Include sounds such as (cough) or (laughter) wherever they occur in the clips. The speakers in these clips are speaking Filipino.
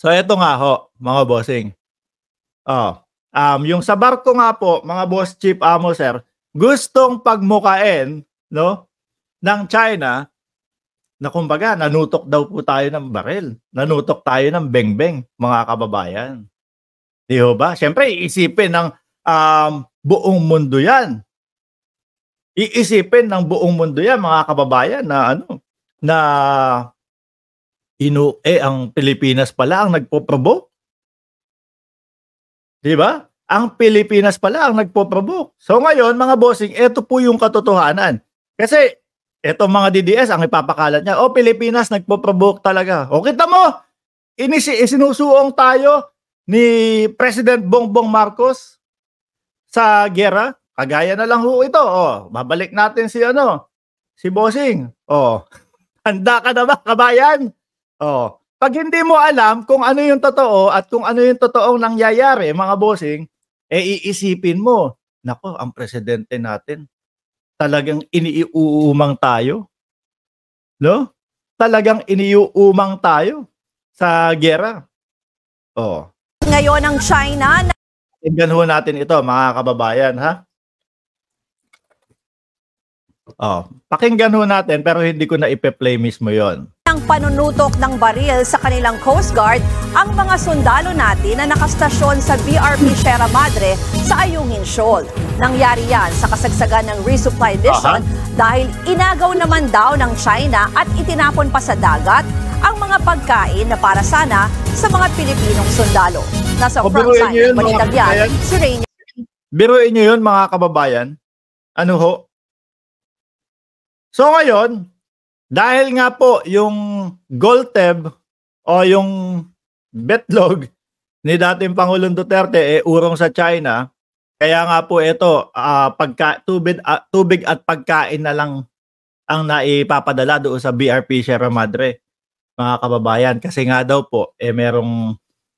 So eto nga ho, mga bossing. Oh, um, yung sa barko nga po, mga boss chief amo sir, gustong pagmukain no ng China na kumbaga nanutok daw po tayo ng baril. Nanutok tayo ng beng-beng, mga kababayan. Di ho ba? Siyempre, iisipin ng um, buong mundo yan. Iisipin ng buong mundo yan, mga kababayan, na ano, na ino eh ang Pilipinas pala ang nagpoprobo. 'Di ba? Ang Pilipinas pala ang nagpoprobo. So ngayon mga bossing, ito po yung katotohanan. Kasi eto mga DDS ang ipapakalat niya, oh Pilipinas nagpoprovoke talaga. O kita mo, inisi isinusuong tayo ni President Bongbong Marcos sa gera. Kagaya na lang ho ito. Oh, babalik natin si ano, si Bossing. Oh, (laughs) handa ka na ba, kabayan? Oh, pag hindi mo alam kung ano yung totoo at kung ano yung totoong nangyayari, mga bossing, eh iisipin mo, nako, ang presidente natin, talagang iniuumang tayo. No? Talagang iniuumang tayo sa gera. Oh. Ngayon ang China na... Tingnan ho natin ito, mga kababayan, ha? Oh, pakinggan ho natin pero hindi ko na ipe-play mismo 'yon ng panunutok ng baril sa kanilang Coast Guard ang mga sundalo natin na nakastasyon sa BRP Sierra Madre sa Ayungin Shoal. Nangyari yan sa kasagsagan ng resupply mission uh -huh. dahil inagaw naman daw ng China at itinapon pa sa dagat ang mga pagkain na para sana sa mga Pilipinong sundalo. Nasa o, frontline, balitag yan, si Rainier. Biruin nyo yun mga kababayan. Ano ho? So ngayon, dahil nga po yung Golteb o yung betlog ni dating Pangulong Duterte eh urong sa China. Kaya nga po ito, uh, pagka, tubig, uh, tubig at pagkain na lang ang naipapadala doon sa BRP Sierra Madre, mga kababayan. Kasi nga daw po, eh merong,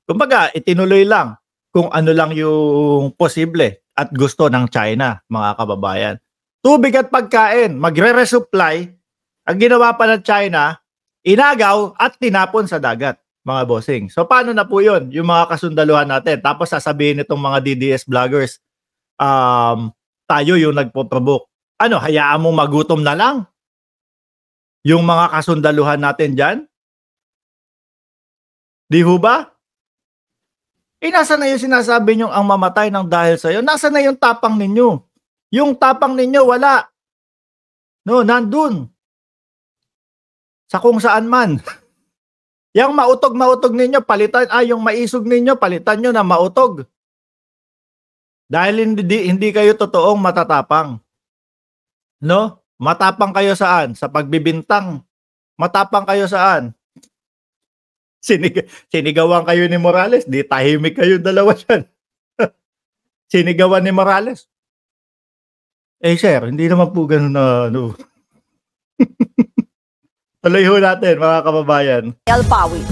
kumbaga, itinuloy lang kung ano lang yung posible at gusto ng China, mga kababayan. Tubig at pagkain, magre-resupply ang ginawa pa ng China, inagaw at tinapon sa dagat, mga bossing. So paano na po yun, yung mga kasundaluhan natin? Tapos sasabihin nitong mga DDS vloggers, um, tayo yung nagpo-provoke. Ano, hayaan mong magutom na lang? Yung mga kasundaluhan natin diyan? Di ho ba? Eh, nasa na yung sinasabi nyo ang mamatay ng dahil sa'yo? Nasa na yung tapang ninyo? Yung tapang ninyo, wala. No, nandun sa kung saan man. (laughs) Yang mautog-mautog ninyo, palitan, ah, yung maisog ninyo, palitan nyo na mautog. Dahil hindi, hindi kayo totoong matatapang. No? Matapang kayo saan? Sa pagbibintang. Matapang kayo saan? (laughs) Sinig sinigawan kayo ni Morales, di tahimik kayo dalawa dyan. (laughs) sinigawan ni Morales. Eh sir, hindi naman po ganun na ano. Tuloy ho natin mga kababayan. El Pawit.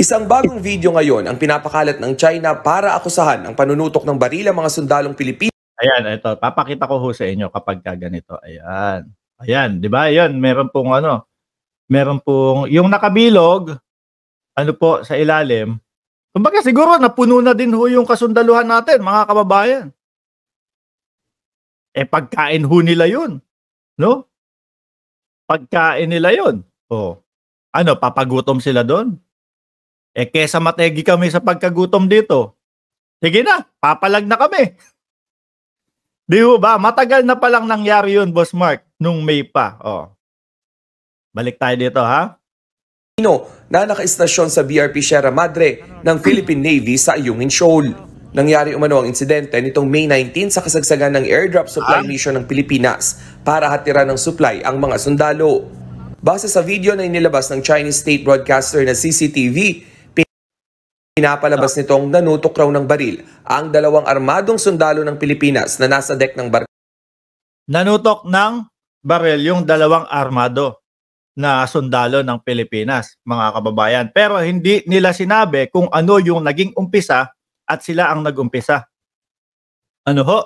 Isang bagong video ngayon ang pinapakalat ng China para akusahan ang panunutok ng baril ang mga sundalong Pilipino. Ayan, ito. Papakita ko ho sa inyo kapag ganito. Ayan. Ayan, di ba? Ayan, meron pong ano. Meron pong, yung nakabilog, ano po, sa ilalim. Kumbaga siguro napuno na din ho yung kasundaluhan natin, mga kababayan. Eh pagkain ho nila yun. No? pagkain nila yon. Oh. Ano, papagutom sila doon? Eh, kesa mategi kami sa pagkagutom dito, sige na, papalag na kami. Di ho ba? Matagal na palang nangyari yun, Boss Mark, nung May pa. Oh. Balik tayo dito, ha? Sino na nakaistasyon sa BRP Sierra Madre ng Philippine Navy sa Ayungin Shoal. Nangyari umano ang insidente nitong May 19 sa kasagsagan ng airdrop supply ah? mission ng Pilipinas para hatiran ng supply ang mga sundalo. Base sa video na inilabas ng Chinese state broadcaster na CCTV, pinapalabas nitong nanutok raw ng baril ang dalawang armadong sundalo ng Pilipinas na nasa deck ng barko. Nanutok ng baril yung dalawang armado na sundalo ng Pilipinas, mga kababayan. Pero hindi nila sinabi kung ano yung naging umpisa at sila ang nagumpisa. Ano ho?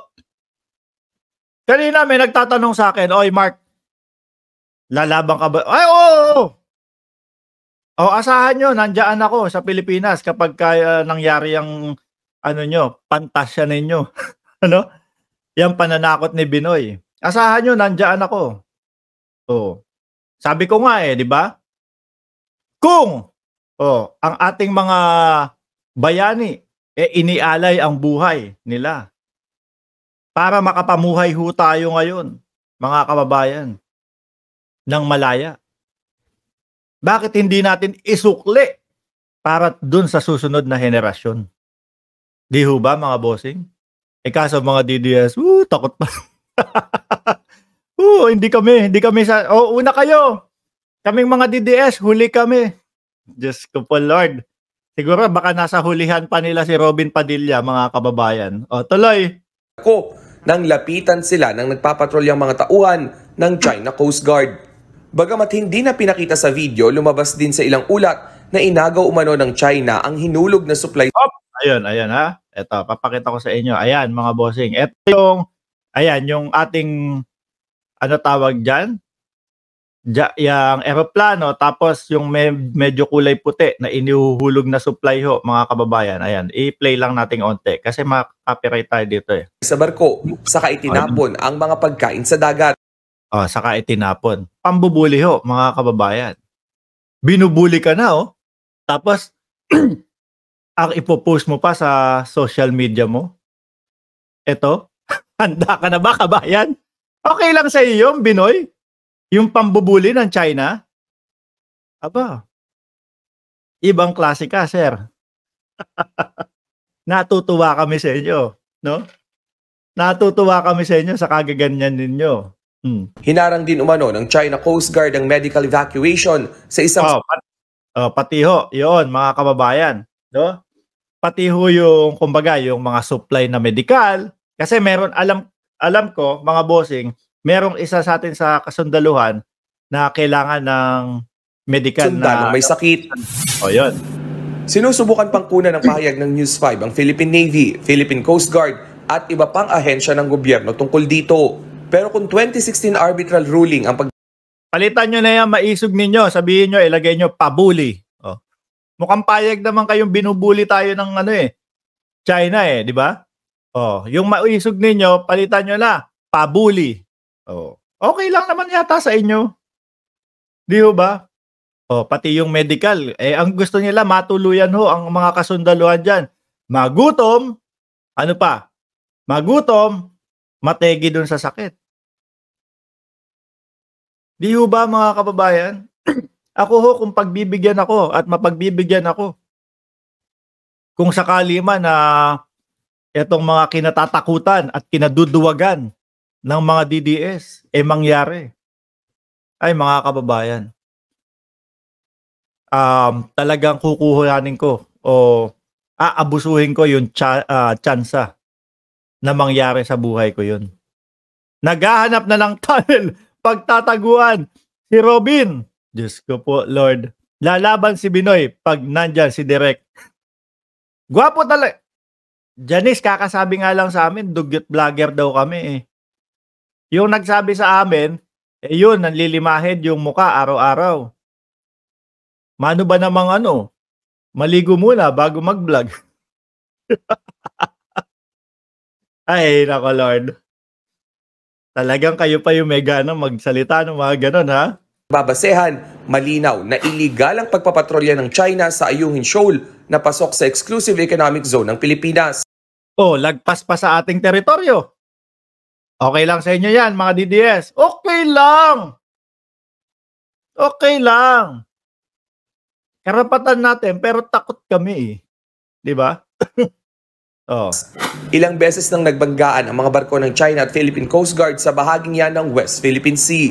Kanina may nagtatanong sa akin, Oy Mark, lalaban ka ba? Ay, oo! Oh, oh. oh, asahan nyo, nandiyan ako sa Pilipinas kapag kaya ah, nangyari ang ano nyo, pantasya ninyo. (laughs) ano? Yang pananakot ni Binoy. Asahan nyo, nandiyan ako. Oh. Sabi ko nga eh, di ba? Kung oh, ang ating mga bayani eh inialay ang buhay nila para makapamuhay ho tayo ngayon, mga kababayan, ng malaya. Bakit hindi natin isukli para dun sa susunod na henerasyon? Di ho ba mga bossing? Eh kaso mga DDS, uh, takot pa. uh, (laughs) hindi kami, hindi kami sa... Oh, una kayo! Kaming mga DDS, huli kami. Diyos ko po, Lord. Siguro baka nasa hulihan pa nila si Robin Padilla, mga kababayan. O, oh, tuloy! Ako, nang lapitan sila ng nagpapatrol yung mga tauhan ng China Coast Guard. Bagamat hindi na pinakita sa video, lumabas din sa ilang ulat na inagaw umano ng China ang hinulog na supply. Stop! Ayun, ayun ha. Ito, papakita ko sa inyo. Ayan mga bossing. Ito yung, ayan, yung ating, ano tawag dyan? yung eroplano tapos yung me- medyo kulay puti na inihuhulog na supply ho mga kababayan. Ayan, i-play lang nating onte kasi makaka-copyright tayo dito eh. Sa barko, saka itinapon ang mga pagkain sa dagat. Oh, saka itinapon. Pambubuli ho mga kababayan. Binubuli ka na oh. Tapos (clears throat) ang ipopost mo pa sa social media mo. Ito, (laughs) handa ka na ba kabayan? Okay lang sa iyo Binoy? Yung pambubuli ng China, aba, ibang klase ka, sir. (laughs) Natutuwa kami sa inyo, no? Natutuwa kami sa inyo sa kagaganyan ninyo. Hmm. Hinarang din umano ng China Coast Guard ang medical evacuation sa isang... Oh, pat- oh, pati ho, yun, mga kababayan. No? Pati ho yung, kumbaga, yung mga supply na medical. Kasi meron, alam, alam ko, mga bossing, merong isa sa atin sa kasundaluhan na kailangan ng medical Sundalo, na... may sakit. O, oh, yun. Sinusubukan pang kunan ng pahayag ng News 5 ang Philippine Navy, Philippine Coast Guard at iba pang ahensya ng gobyerno tungkol dito. Pero kung 2016 arbitral ruling ang pag... Palitan nyo na yan, maisog ninyo. Sabihin nyo, ilagay nyo, pabuli. Oh. Mukhang payag naman kayong binubuli tayo ng ano eh, China eh, di ba? Oh, yung maisog ninyo, palitan nyo na, pabuli. Oh. Okay lang naman yata sa inyo. Di ba? Oh, pati yung medical, eh ang gusto nila matuluyan ho ang mga kasundaluhan diyan. Magutom, ano pa? Magutom, mategi doon sa sakit. Di ho ba mga kababayan? (clears throat) ako ho kung pagbibigyan ako at mapagbibigyan ako. Kung sakali man na ah, itong mga kinatatakutan at kinaduduwagan ng mga DDS eh mangyari. Ay mga kababayan, um, talagang kukuhanin ko o aabusuhin ko yung cha- uh, ah, tsansa na mangyari sa buhay ko yun. Naghahanap na ng (laughs) tunnel, pagtataguan, si Robin. Diyos ko po, Lord. Lalaban si Binoy pag nandyan si Direk. Gwapo talaga. Janice, kakasabi nga lang sa amin, dugyot vlogger daw kami eh. Yung nagsabi sa amin, eh yun, nanlilimahid yung muka araw-araw. Mano ba namang ano? Maligo muna bago mag-vlog. (laughs) Ay, nako Lord. Talagang kayo pa yung mega na magsalita ng mga ganun, ha? Babasehan, malinaw na iligal ang pagpapatrolya ng China sa Ayungin Shoal na pasok sa exclusive economic zone ng Pilipinas. Oh, lagpas pa sa ating teritoryo. Okay lang sa inyo yan, mga DDS. Okay lang. Okay lang. Karapatan natin, pero takot kami eh. Di ba? (laughs) oh. Ilang beses nang nagbanggaan ang mga barko ng China at Philippine Coast Guard sa bahaging yan ng West Philippine Sea.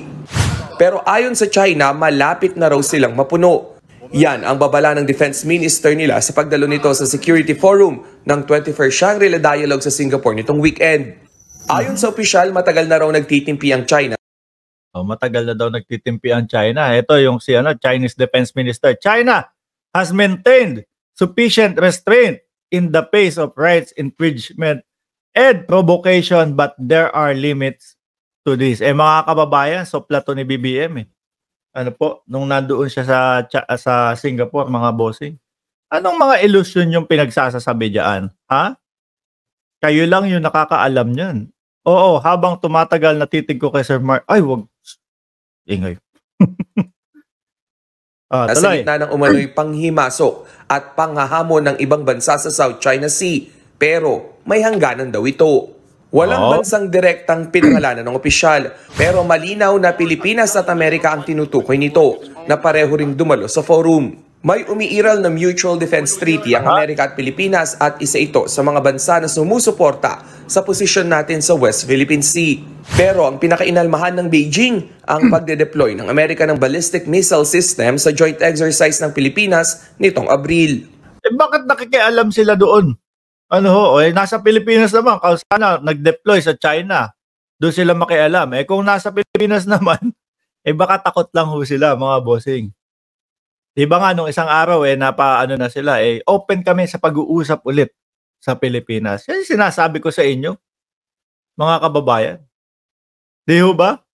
Pero ayon sa China, malapit na raw silang mapuno. Yan ang babala ng defense minister nila sa pagdalo nito sa Security Forum ng 21st Shangri-La Dialogue sa Singapore nitong weekend. Ayon sa opisyal, matagal na raw nagtitimpi ang China. Oh, matagal na daw nagtitimpi ang China. Ito yung si ano, Chinese Defense Minister. China has maintained sufficient restraint in the face of rights infringement and provocation but there are limits to this. Eh mga kababayan, so plato ni BBM eh. Ano po, nung nandoon siya sa sa Singapore, mga bossing. Anong mga illusion yung pinagsasasabi diyan? Ha? Kayo lang yung nakakaalam niyan Oo, habang tumatagal natitig ko kay Sir Mark. Ay, wag. Ingay. (laughs) ah, Nasa tuloy. gitna ng umano'y panghimasok at panghahamon ng ibang bansa sa South China Sea. Pero may hangganan daw ito. Walang oh. bansang direktang pinangalanan ng opisyal. Pero malinaw na Pilipinas at Amerika ang tinutukoy nito na pareho ring dumalo sa forum. May umiiral na mutual defense treaty ang Amerika at Pilipinas at isa ito sa mga bansa na sumusuporta sa posisyon natin sa West Philippine Sea. Pero ang pinakainalmahan ng Beijing ang (clears throat) pagde-deploy ng Amerika ng ballistic missile system sa joint exercise ng Pilipinas nitong Abril. Eh bakit nakikialam sila doon? Ano ho, eh, nasa Pilipinas naman, sana nag-deploy sa China. Doon sila makialam. Eh kung nasa Pilipinas (laughs) naman, eh baka takot lang ho sila mga bossing. 'Di ba nga nung isang araw eh napaano na sila eh open kami sa pag-uusap ulit sa Pilipinas. Yan sinasabi ko sa inyo mga kababayan. Di ba?